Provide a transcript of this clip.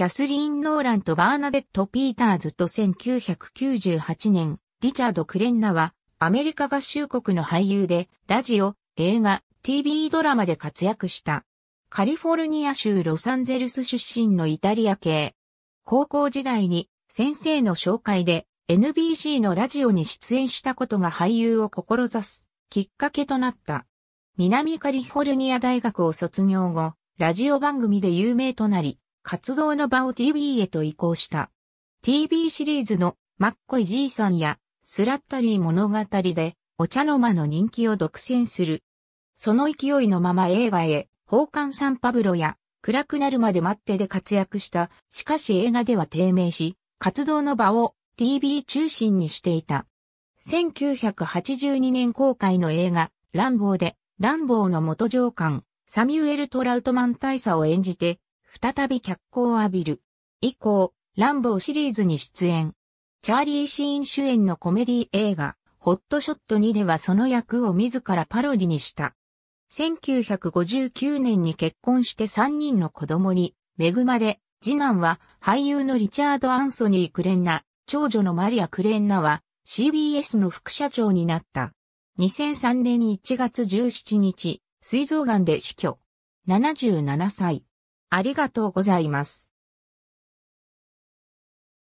キャスリーン・ノーランとバーナデット・ピーターズと1998年、リチャード・クレンナは、アメリカ合衆国の俳優で、ラジオ、映画、TV ドラマで活躍した。カリフォルニア州ロサンゼルス出身のイタリア系。高校時代に先生の紹介で NBC のラジオに出演したことが俳優を志すきっかけとなった。南カリフォルニア大学を卒業後、ラジオ番組で有名となり、活動の場を TV へと移行した。TV シリーズのマッコイじいさんやスラッタリー物語でお茶の間の人気を独占する。その勢いのまま映画へ、宝冠サンパブロや暗くなるまで待ってで活躍した。しかし映画では低迷し、活動の場を TV 中心にしていた。1982年公開の映画、ランボーで、ランボーの元上官、サミュエル・トラウトマン大佐を演じて、再び脚光を浴びる。以降、ランボーシリーズに出演。チャーリー・シーン主演のコメディ映画、ホットショット2ではその役を自らパロディにした。1959年に結婚して3人の子供に恵まれ、次男は俳優のリチャード・アンソニー・クレンナ、長女のマリア・クレンナは CBS の副社長になった。2003年1月17日、水臓癌で死去。77歳。ありがとうございます。